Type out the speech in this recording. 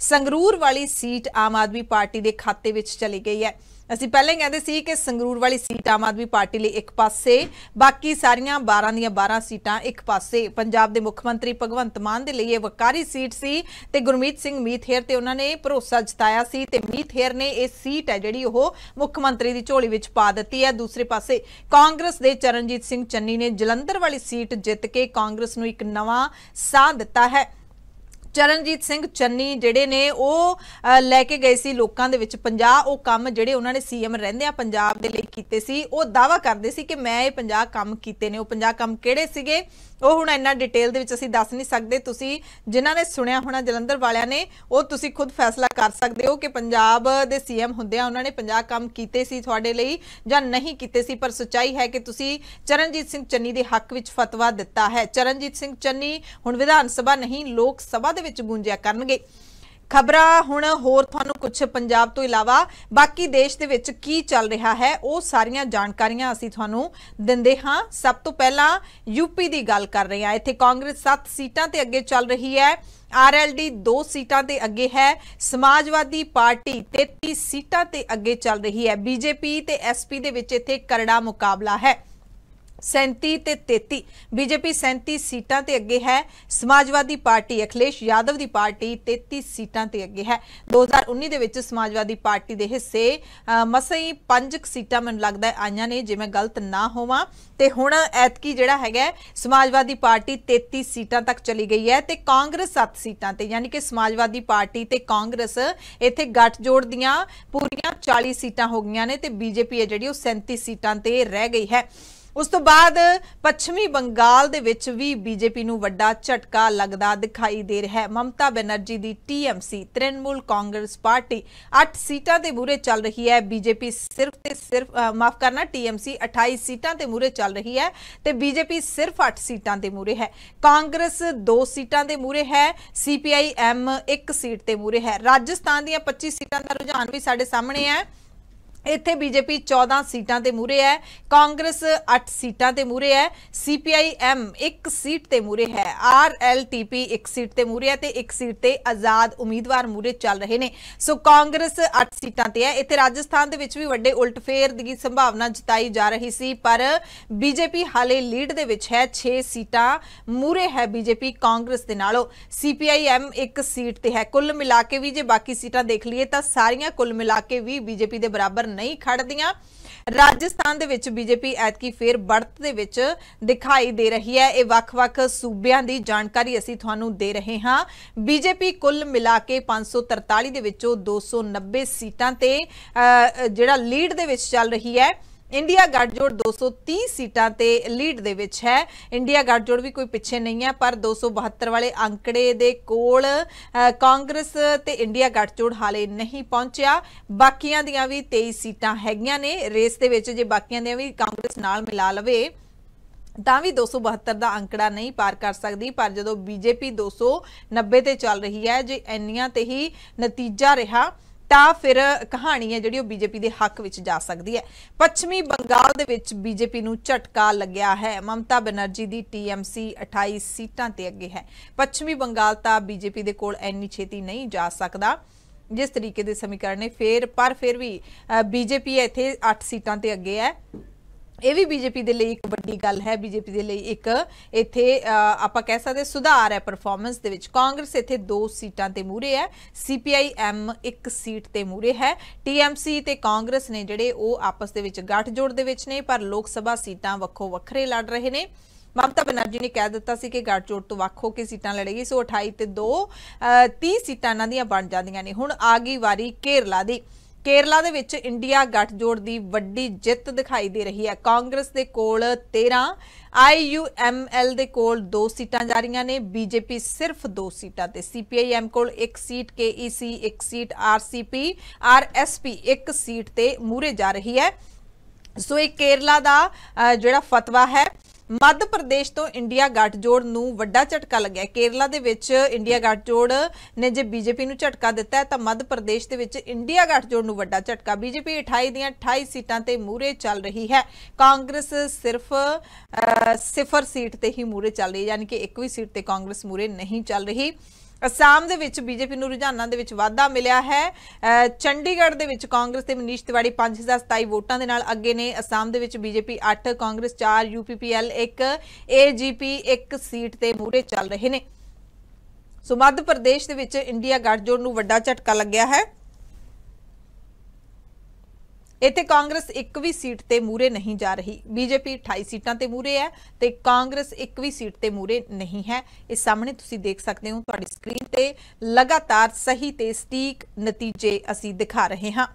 ਸੰਗਰੂਰ ਵਾਲੀ ਸੀਟ ਆਮ ਆਦਮੀ ਪਾਰਟੀ ਦੇ ਖਾਤੇ ਵਿੱਚ ਚਲੀ ਗਈ ਹੈ ਅਸੀਂ ਪਹਿਲਾਂ ਹੀ ਕਹਿੰਦੇ ਸੀ ਕਿ ਸੰਗਰੂਰ ਵਾਲੀ ਸੀਟ ਆਮ ਆਦਮੀ ਪਾਰਟੀ ਲਈ ਇੱਕ ਪਾਸੇ ਬਾਕੀ ਸਾਰੀਆਂ 12 ਦੀਆਂ 12 ਸੀਟਾਂ ਇੱਕ ਪਾਸੇ ਪੰਜਾਬ ਦੇ ਮੁੱਖ ਮੰਤਰੀ ਭਗਵੰਤ ਮਾਨ ਦੇ ਲਈ ਇਹ ਵਕਾਰੀ ਸੀਟ ਸੀ ਤੇ ਗੁਰਮੀਤ ਸਿੰਘ ਮੀਥੇਰ ਤੇ ਉਹਨਾਂ ਨੇ ਭਰੋਸਾ ਜਤਾਇਆ ਸੀ ਤੇ ਮੀਥੇਰ ਨੇ ਇਹ ਸੀਟ ਹੈ ਜਿਹੜੀ ਉਹ ਮੁੱਖ ਮੰਤਰੀ ਦੀ ਝੋਲੀ ਵਿੱਚ ਪਾ ਦਿੱਤੀ ਹੈ ਦੂਸਰੇ ਪਾਸੇ ਕਾਂਗਰਸ ਦੇ ਚਰਨਜੀਤ ਸਿੰਘ ਚੰਨੀ ਨੇ ਜਲੰਧਰ ਵਾਲੀ ਸੀਟ ਜਿੱਤ ਕੇ ਕਾਂਗਰਸ ਨੂੰ ਇੱਕ ਨਵਾਂ ਸਾਹ ਦਿੱਤਾ ਹੈ ਚਰਨਜੀਤ ਸਿੰਘ ਚੰਨੀ ਜਿਹੜੇ ਨੇ ਉਹ ਲੈ ਕੇ ਗਏ ਸੀ ਲੋਕਾਂ ਦੇ ਵਿੱਚ 50 ਉਹ ਕੰਮ ਜਿਹੜੇ ਉਹਨਾਂ ਨੇ ਸੀਐਮ ਰਹਿੰਦੇ ਆ ਪੰਜਾਬ ਦੇ ਲਈ ਕੀਤੇ ਸੀ ਉਹ ਦਾਵਾ ਕਰਦੇ ਸੀ ਕਿ ਮੈਂ ਇਹ 50 ਕੰਮ ਕੀਤੇ ਨੇ ਉਹ 50 ਕੰਮ ਕਿਹੜੇ ਸੀਗੇ ਉਹ ਹੁਣ ਇੰਨਾ ਡਿਟੇਲ ਦੇ ਵਿੱਚ ਅਸੀਂ ਦੱਸ ਨਹੀਂ ਸਕਦੇ ਤੁਸੀਂ ਜਿਨ੍ਹਾਂ ਨੇ ਸੁਣਿਆ ਹੋਣਾ ਜਲੰਧਰ ਵਾਲਿਆਂ ਨੇ ਉਹ ਤੁਸੀਂ ਖੁਦ ਫੈਸਲਾ ਕਰ ਸਕਦੇ ਹੋ ਕਿ ਪੰਜਾਬ ਦੇ ਸੀਐਮ ਹੁੰਦਿਆਂ ਉਹਨਾਂ ਨੇ 50 ਕੰਮ ਕੀਤੇ ਸੀ ਤੁਹਾਡੇ ਲਈ ਜਾਂ ਨਹੀਂ ਕੀਤੇ ਸੀ ਪਰ ਸਚਾਈ ਹੈ ਕਿ ਤੁਸੀਂ ਚਰਨਜੀਤ ਸਿੰਘ ਚੰਨੀ ਦੇ ਹੱਕ ਵਿੱਚ ਫਤਵਾ ਦਿੱਤਾ ਹੈ ਚਰਨਜੀਤ ਸਿੰਘ ਚੰਨੀ ਹੁਣ ਵਿਧਾਨ ਸਭਾ ਨਹੀਂ ਲੋਕ ਸਭਾ ਦੇ ਵਿੱਚ ਗੂੰਜਿਆ ਕਰਨਗੇ ਖਬਰਾਂ ਹੁਣ ਹੋਰ ਤੁਹਾਨੂੰ ਕੁਝ ਪੰਜਾਬ ਤੋਂ ਇਲਾਵਾ ਬਾਕੀ ਦੇਸ਼ ਦੇ ਵਿੱਚ ਕੀ ਚੱਲ ਰਿਹਾ ਹੈ ਉਹ ਸਾਰੀਆਂ ਜਾਣਕਾਰੀਆਂ ਅਸੀਂ ਤੁਹਾਨੂੰ ਦਿੰਦੇ ਹਾਂ ਸਭ ਤੋਂ ਪਹਿਲਾਂ ਯੂਪੀ ਦੀ ਗੱਲ ਕਰ ਰਹੇ ਹਾਂ ਇੱਥੇ ਕਾਂਗਰਸ 7 ਸੀਟਾਂ ਤੇ ਅੱਗੇ ਚੱਲ ਰਹੀ ਹੈ ਆਰਐਲਡੀ 2 ਸੀਟਾਂ ਤੇ ਅੱਗੇ ਹੈ ਸਮਾਜਵਾਦੀ ਪਾਰਟੀ 33 ਸੀਟਾਂ ਤੇ ਅੱਗੇ ਚੱਲ ਰਹੀ ਹੈ ਬੀਜੇਪੀ ਤੇ ਐਸਪੀ ਦੇ ਵਿੱਚ ਇੱਥੇ ਕਰੜਾ ਮੁਕਾਬਲਾ ਹੈ 37 ਤੇ 33 ਬੀਜੇਪੀ 37 ਸੀਟਾਂ ਤੇ ਅੱਗੇ ਹੈ ਸਮਾਜਵਾਦੀ ਪਾਰਟੀ ਅਖਲੇਸ਼ ਯਾਦਵ ਦੀ ਪਾਰਟੀ 33 ਸੀਟਾਂ ਤੇ ਅੱਗੇ ਹੈ 2019 ਦੇ ਵਿੱਚ ਸਮਾਜਵਾਦੀ ਪਾਰਟੀ ਦੇ ਹਿੱਸੇ ਮਸਈ 5 ਸੀਟਾਂ ਮੈਨੂੰ ਲੱਗਦਾ ਆਈਆਂ ਨੇ ਜੇ ਮੈਂ ਗਲਤ ਨਾ ਹੋਵਾਂ ਤੇ ਹੁਣ ਐਤਕੀ ਜਿਹੜਾ ਹੈਗਾ ਸਮਾਜਵਾਦੀ ਪਾਰਟੀ 33 ਸੀਟਾਂ ਤੱਕ ਚਲੀ ਗਈ ਹੈ ਤੇ ਕਾਂਗਰਸ 7 ਸੀਟਾਂ ਤੇ ਯਾਨੀ ਕਿ ਸਮਾਜਵਾਦੀ ਪਾਰਟੀ ਤੇ ਕਾਂਗਰਸ ਇੱਥੇ ਗੱਠਜੋੜ ਦੀਆਂ ਪੂਰੀਆਂ 40 ਸੀਟਾਂ ਹੋ ਗਈਆਂ ਨੇ ਤੇ ਬੀਜੇਪੀ ਹੈ ਜਿਹੜੀ ਉਹ 37 ਸੀਟਾਂ ਤੇ ਰਹਿ ਗਈ ਹੈ ਉਸ ਤੋਂ ਬਾਅਦ ਪੱਛਮੀ ਬੰਗਾਲ ਦੇ ਵਿੱਚ ਵੀ ਬੀਜੇਪੀ ਨੂੰ ਵੱਡਾ ਝਟਕਾ ਲੱਗਦਾ ਦਿਖਾਈ ਦੇ ਰਿਹਾ ਹੈ ਮਮਤਾ ਬੈਨਰਜੀ ਦੀ ਟੀਐਮਸੀ ਤ੍ਰਿਣਮੂਲ ਕਾਂਗਰਸ ਪਾਰਟੀ 8 ਸੀਟਾਂ ਦੇ ਮੂਰੇ ਚੱਲ ਰਹੀ ਹੈ ਬੀਜੇਪੀ ਸਿਰਫ ਤੇ ਸਿਰਫ ਮਾਫ ਕਰਨਾ ਟੀਐਮਸੀ 28 ਸੀਟਾਂ ਤੇ ਮੂਰੇ ਚੱਲ ਰਹੀ ਹੈ ਤੇ ਬੀਜੇਪੀ ਸਿਰਫ 8 ਸੀਟਾਂ ਤੇ ਮੂਰੇ ਹੈ ਕਾਂਗਰਸ 2 ਸੀਟਾਂ ਦੇ ਮੂਰੇ ਹੈ ਸੀਪੀਆਈ ਐਮ 1 ਸੀਟ ਤੇ ਮੂਰੇ ਹੈ ਰਾਜਸਥਾਨ ਦੀਆਂ 25 ਸੀਟਾਂ ਦਾ ਰੁਝਾਨ ਵੀ ਸਾਡੇ ਸਾਹਮਣੇ ਹੈ ਇੱਥੇ ਬੀਜੇਪੀ 14 ਸੀਟਾਂ ਤੇ ਮੂਰੇ ਹੈ ਕਾਂਗਰਸ 8 ਸੀਟਾਂ ਤੇ ਮੂਰੇ ਹੈ ਸੀਪੀਆਈਐਮ 1 ਸੀਟ ਤੇ ਮੂਰੇ ਹੈ ਆਰਐਲਟੀਪੀ 1 ਸੀਟ ਤੇ ਮੂਰੇ ਹੈ ਤੇ 1 ਸੀਟ ਤੇ ਆਜ਼ਾਦ ਉਮੀਦਵਾਰ ਮੂਰੇ ਚੱਲ ਰਹੇ ਨੇ ਸੋ ਕਾਂਗਰਸ 8 ਸੀਟਾਂ ਤੇ ਹੈ ਇੱਥੇ ਰਾਜਸਥਾਨ ਦੇ ਵਿੱਚ ਵੀ ਵੱਡੇ ਉਲਟਫੇਰ ਦੀ ਸੰਭਾਵਨਾ ਜਤਾਈ ਜਾ ਰਹੀ ਸੀ ਪਰ ਬੀਜੇਪੀ ਹਾਲੇ ਲੀਡ ਦੇ ਵਿੱਚ ਹੈ 6 ਸੀਟਾਂ ਮੂਰੇ ਹੈ ਬੀਜੇਪੀ ਕਾਂਗਰਸ ਦੇ ਨਾਲੋਂ ਸੀਪੀਆਈਐਮ 1 ਸੀਟ ਤੇ ਹੈ ਕੁੱਲ ਮਿਲਾ ਕੇ ਵੀ ਜੇ ਬਾਕੀ ਸੀਟਾਂ ਦੇਖ ਲਈਏ ਤਾਂ ਸਾਰੀਆਂ ਕੁੱਲ ਮਿਲਾ ਕੇ ਵੀ ਬੀਜੇਪੀ ਦੇ ਬਰਾਬਰ ਨਹੀਂ ਖੜਦੀਆਂ ਰਾਜਸਥਾਨ ਦੇ ਵਿੱਚ ਬੀਜੇਪੀ ਐਤਕੀ ਫੇਰ ਬੜਤ ਦੇ ਵਿੱਚ ਦਿਖਾਈ ਦੇ ਰਹੀ ਹੈ ਇਹ ਵੱਖ-ਵੱਖ ਸੂਬਿਆਂ ਦੀ ਜਾਣਕਾਰੀ ਅਸੀਂ ਤੁਹਾਨੂੰ ਦੇ ਰਹੇ ਹਾਂ ਬੀਜੇਪੀ ਕੁੱਲ ਮਿਲਾ ਕੇ 543 ਦੇ ਵਿੱਚੋਂ 290 ਸੀਟਾਂ ਤੇ ਜਿਹੜਾ ਲੀਡ ਦੇ ਵਿੱਚ ਚੱਲ ਰਹੀ ਹੈ ਇੰਡੀਆ ਗੱਠਜੋੜ 230 ਸੀਟਾਂ ਤੇ ਲੀਡ ਦੇ ਵਿੱਚ ਹੈ ਇੰਡੀਆ ਗੱਠਜੋੜ ਵੀ ਕੋਈ ਪਿੱਛੇ ਨਹੀਂ ਹੈ ਪਰ 272 ਵਾਲੇ ਅੰਕੜੇ ਦੇ ਕੋਲ ਕਾਂਗਰਸ ਤੇ ਇੰਡੀਆ ਗੱਠਜੋੜ ਹਾਲੇ ਨਹੀਂ ਪਹੁੰਚਿਆ ਬਾਕੀਆਂ ਦੀਆਂ ਵੀ 23 ਸੀਟਾਂ ਹੈਗੀਆਂ ਨੇ ਰੇਸ ਦੇ ਵਿੱਚ ਜੇ ਬਾਕੀਆਂ ਦੀਆਂ ਵੀ ਕਾਂਗਰਸ ਨਾਲ ਮਿਲਾ ਲਵੇ ਤਾਂ ਵੀ 272 ਦਾ ਅੰਕੜਾ ਨਹੀਂ ਪਾਰ ਕਰ ਸਕਦੀ ਪਰ ਜਦੋਂ ਬੀਜੇਪੀ 290 ਤੇ ਚੱਲ ਰਹੀ ਹੈ ਜੇ ਇੰਨੀਆਂ ਤੇ ਹੀ ਨਤੀਜਾ ਰਿਹਾ ਤਾਂ ਫਿਰ ਕਹਾਣੀ ਹੈ ਜਿਹੜੀ ਉਹ ਬੀਜੇਪੀ ਦੇ ਹੱਕ ਵਿੱਚ ਜਾ ਸਕਦੀ ਹੈ ਪੱਛਮੀ ਬੰਗਾਲ ਦੇ ਵਿੱਚ ਬੀਜੇਪੀ ਨੂੰ ਝਟਕਾ ਲੱਗਿਆ ਹੈ ਮਮਤਾ ਬਨਰਜੀ ਦੀ ਟੀਐਮਸੀ 28 ਸੀਟਾਂ ਤੇ ਅੱਗੇ ਹੈ ਪੱਛਮੀ ਬੰਗਾਲ ਤਾਂ ਬੀਜੇਪੀ ਦੇ ਕੋਲ ਐਨੀ ਛੇਤੀ ਨਹੀਂ ਜਾ ਸਕਦਾ ਜਿਸ ਤਰੀਕੇ ਦੇ ਸਮੀਕਰਨ ਨੇ ਫੇਰ ਪਰ ਫਿਰ ਵੀ ਬੀਜੇਪੀ ਇੱਥੇ 8 ਸੀਟਾਂ ਤੇ ਅੱਗੇ ਹੈ ਇਹ ਵੀ ਬੀਜੇਪੀ ਦੇ ਲਈ ਇੱਕ ਵੱਡੀ ਗੱਲ ਹੈ ਬੀਜੇਪੀ ਦੇ ਲਈ ਇੱਕ ਇੱਥੇ ਆਪਾਂ ਕਹਿ ਸਕਦੇ ਸੁਧਾਰ ਹੈ ਪਰਫਾਰਮੈਂਸ ਦੇ ਵਿੱਚ ਕਾਂਗਰਸ ਇੱਥੇ ਦੋ ਸੀਟਾਂ ਤੇ ਮੂਰੇ ਹੈ ਸੀਪੀਆਈਐਮ ਇੱਕ ਸੀਟ ਤੇ ਮੂਰੇ ਹੈ ਟੀਐਮਸੀ ਤੇ ਕਾਂਗਰਸ ਨੇ ਜਿਹੜੇ ਉਹ ਆਪਸ ਦੇ ਵਿੱਚ ਗੱਠਜੋੜ ਦੇ ਵਿੱਚ ਨੇ ਪਰ ਲੋਕ ਸਭਾ ਸੀਟਾਂ ਵੱਖੋ ਵੱਖਰੇ ਲੜ ਰਹੇ ਨੇ ਮਮਤਾ ਬਨਰਜੀ ਨੇ ਕਹਿ ਦਿੱਤਾ ਸੀ ਕਿ ਗੱਠਜੋੜ ਤੋਂ ਵੱਖ ਹੋ ਕੇ ਸੀਟਾਂ ਲੜੇਗੀ ਸੋ 28 ਤੇ 2 30 ਸੀਟਾਂ ਨਾਲ ਦੀਆਂ ਬਣ ਜਾਂਦੀਆਂ ਨੇ ਹੁਣ ਆ ਗਈ ਵਾਰੀ ਕੇਰਲਾ ਦੀ ਕੇਰਲਾ ਦੇ ਵਿੱਚ ਇੰਡੀਆ ਗੱਠਜੋੜ ਦੀ ਵੱਡੀ ਜਿੱਤ ਦਿਖਾਈ ਦੇ ਰਹੀ ਹੈ ਕਾਂਗਰਸ ਦੇ ਕੋਲ 13 ਆਈਯੂਐਮਐਲ ਦੇ ਕੋਲ 2 ਸੀਟਾਂ ਜਾ ਰਹੀਆਂ ਨੇ ਬੀਜੇਪੀ ਸਿਰਫ 2 ਸੀਟਾਂ ਤੇ ਸੀਪੀਆਈਐਮ ਕੋਲ 1 seat KEC 1 seat RCP RSP 1 seat ਤੇ ਮੂਰੇ ਜਾ ਰਹੀ ਹੈ ਸੋ ਇਹ ਕੇਰਲਾ ਦਾ ਜਿਹੜਾ ਫਤਵਾ ਹੈ ਮੱਧ ਪ੍ਰਦੇਸ਼ ਤੋਂ ਇੰਡੀਆ ਗੱਠਜੋੜ ਨੂੰ ਵੱਡਾ ਝਟਕਾ ਲੱਗਿਆ ਕੇਰਲਾ ਦੇ ਵਿੱਚ ਇੰਡੀਆ ਗੱਠਜੋੜ ਨੇ ਜੇ ਬੀਜੇਪੀ ਨੂੰ ਝਟਕਾ ਦਿੱਤਾ ਤਾਂ ਮੱਧ ਪ੍ਰਦੇਸ਼ ਦੇ ਵਿੱਚ ਇੰਡੀਆ ਗੱਠਜੋੜ ਨੂੰ ਵੱਡਾ ਝਟਕਾ ਬੀਜੇਪੀ 28 ਦੀਆਂ 28 ਸੀਟਾਂ ਤੇ ਮੂਰੇ ਚੱਲ ਰਹੀ ਹੈ ਕਾਂਗਰਸ ਸਿਰਫ ਸਿਫਰ ਸੀਟ ਤੇ ਹੀ ਮੂਰੇ ਚੱਲ ਰਹੀ ਹੈ ਯਾਨੀ ਕਿ ਇੱਕ ਵੀ ਸੀਟ ਤੇ ਕਾਂਗਰਸ ਮੂਰੇ ਨਹੀਂ ਚੱਲ ਰਹੀ ਅਸਾਮ ਦੇ ਵਿੱਚ ਬੀਜੇਪੀ ਨੂੰ ਰੁਝਾਨਾਂ ਦੇ ਵਿੱਚ ਵਾਧਾ ਮਿਲਿਆ ਹੈ ਚੰਡੀਗੜ੍ਹ ਦੇ ਵਿੱਚ ਕਾਂਗਰਸ ਦੇ ਮਨੀਸ਼ ਤਿਵਾੜੀ 5027 ਵੋਟਾਂ ਦੇ ਨਾਲ ਅੱਗੇ ਨੇ ਅਸਾਮ ਦੇ ਵਿੱਚ BJP 8 Congress 4 UPPL 1 AGP 1 seat ਤੇ ਮੂਰੇ ਚੱਲ ਰਹੇ ਨੇ ਸੋ ਮੱਧ ਪ੍ਰਦੇਸ਼ ਦੇ ਵਿੱਚ ਇੰਡੀਆ ਗੱਠਜੋੜ ਨੂੰ ਵੱਡਾ ਝਟਕਾ ਲੱਗਿਆ ਹੈ ਇੱਥੇ ਕਾਂਗਰਸ ਇੱਕ ਵੀ ਸੀਟ ਤੇ ਮੂਰੇ ਨਹੀਂ ਜਾ ਰਹੀ ਬੀਜੇਪੀ 28 ਸੀਟਾਂ ਤੇ ਮੂਰੇ ਹੈ ਤੇ ਕਾਂਗਰਸ ਇੱਕ ਵੀ ਸੀਟ ਤੇ ਮੂਰੇ ਨਹੀਂ ਹੈ ਇਸ ਸਾਹਮਣੇ ਤੁਸੀਂ ਦੇਖ ਸਕਦੇ ਹੋ ਤੁਹਾਡੀ ਸਕਰੀਨ ਤੇ ਲਗਾਤਾਰ ਸਹੀ ਤੇ ਸਟੀਕ ਨਤੀਜੇ ਅਸੀਂ ਦਿਖਾ ਰਹੇ ਹਾਂ